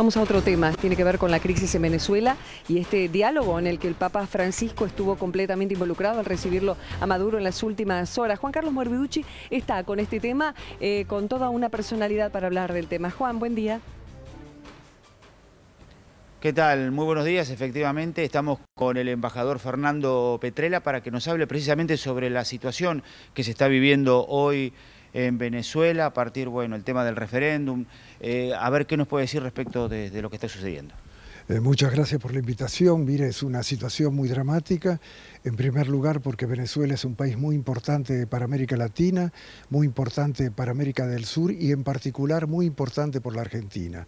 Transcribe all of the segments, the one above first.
Vamos a otro tema, tiene que ver con la crisis en Venezuela y este diálogo en el que el Papa Francisco estuvo completamente involucrado al recibirlo a Maduro en las últimas horas. Juan Carlos Morbiducci está con este tema, eh, con toda una personalidad para hablar del tema. Juan, buen día. ¿Qué tal? Muy buenos días. Efectivamente, estamos con el embajador Fernando Petrella para que nos hable precisamente sobre la situación que se está viviendo hoy en Venezuela, a partir, bueno, el tema del referéndum, eh, a ver qué nos puede decir respecto de lo que está sucediendo. Eh, muchas gracias por la invitación. Mire, es una situación muy dramática. En primer lugar, porque Venezuela es un país muy importante para América Latina, muy importante para América del Sur y en particular muy importante por la Argentina.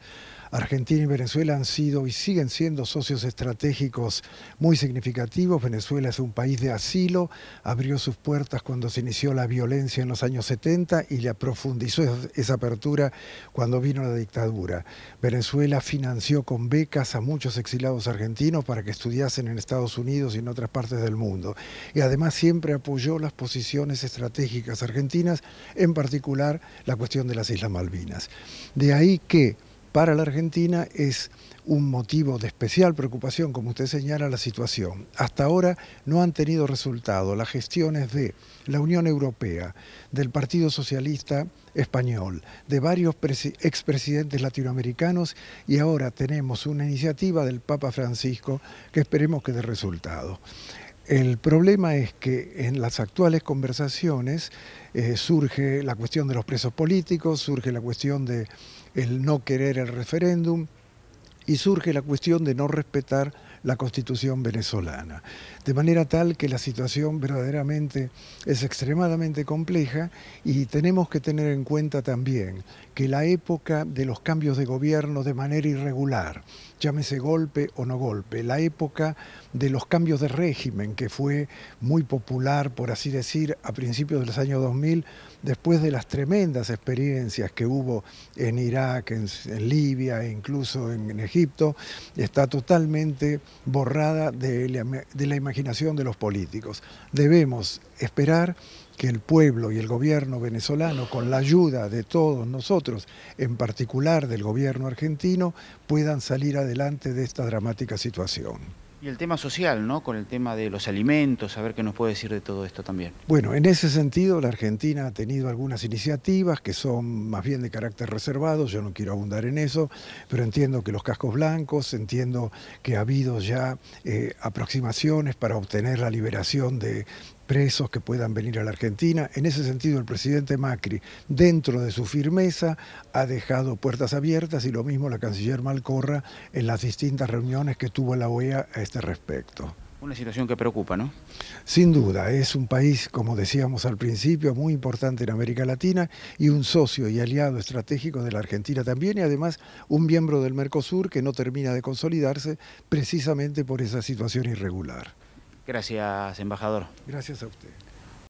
Argentina y Venezuela han sido y siguen siendo socios estratégicos muy significativos. Venezuela es un país de asilo, abrió sus puertas cuando se inició la violencia en los años 70 y le profundizó esa apertura cuando vino la dictadura. Venezuela financió con becas a muchos exilados argentinos para que estudiasen en Estados Unidos y en otras partes del mundo. Y además siempre apoyó las posiciones estratégicas argentinas, en particular la cuestión de las Islas Malvinas. De ahí que para la Argentina es un motivo de especial preocupación, como usted señala, la situación. Hasta ahora no han tenido resultado las gestiones de la Unión Europea, del Partido Socialista Español, de varios expresidentes latinoamericanos y ahora tenemos una iniciativa del Papa Francisco que esperemos que dé resultado. El problema es que en las actuales conversaciones eh, surge la cuestión de los presos políticos, surge la cuestión de el no querer el referéndum y surge la cuestión de no respetar la constitución venezolana. De manera tal que la situación verdaderamente es extremadamente compleja y tenemos que tener en cuenta también que la época de los cambios de gobierno de manera irregular, llámese golpe o no golpe, la época de los cambios de régimen que fue muy popular, por así decir, a principios de los años 2000, después de las tremendas experiencias que hubo en Irak, en, Libia e incluso en Egipto, está totalmente borrada de la, imaginación de los políticos. Debemos esperar que el pueblo y el gobierno venezolano, con la ayuda de todos nosotros, en particular del gobierno argentino, puedan salir adelante de esta dramática situación. Y el tema social, ¿no? Con el tema de los alimentos, a ver qué nos puede decir de todo esto también. Bueno, en ese sentido, la Argentina ha tenido algunas iniciativas que son más bien de carácter reservado, yo no quiero abundar en eso, pero entiendo que los cascos blancos, entiendo que ha habido ya eh, aproximaciones para obtener la liberación de presos que puedan venir a la Argentina. En ese sentido, el presidente Macri, dentro de su firmeza, ha dejado puertas abiertas y lo mismo la canciller Malcorra en las distintas reuniones que tuvo la OEA a este respecto. Una situación que preocupa, ¿no? Sin duda, es un país, como decíamos al principio, muy importante en América Latina y un socio y aliado estratégico de la Argentina también y además un miembro del Mercosur que no termina de consolidarse precisamente por esa situación irregular. Gracias, embajador. Gracias a usted.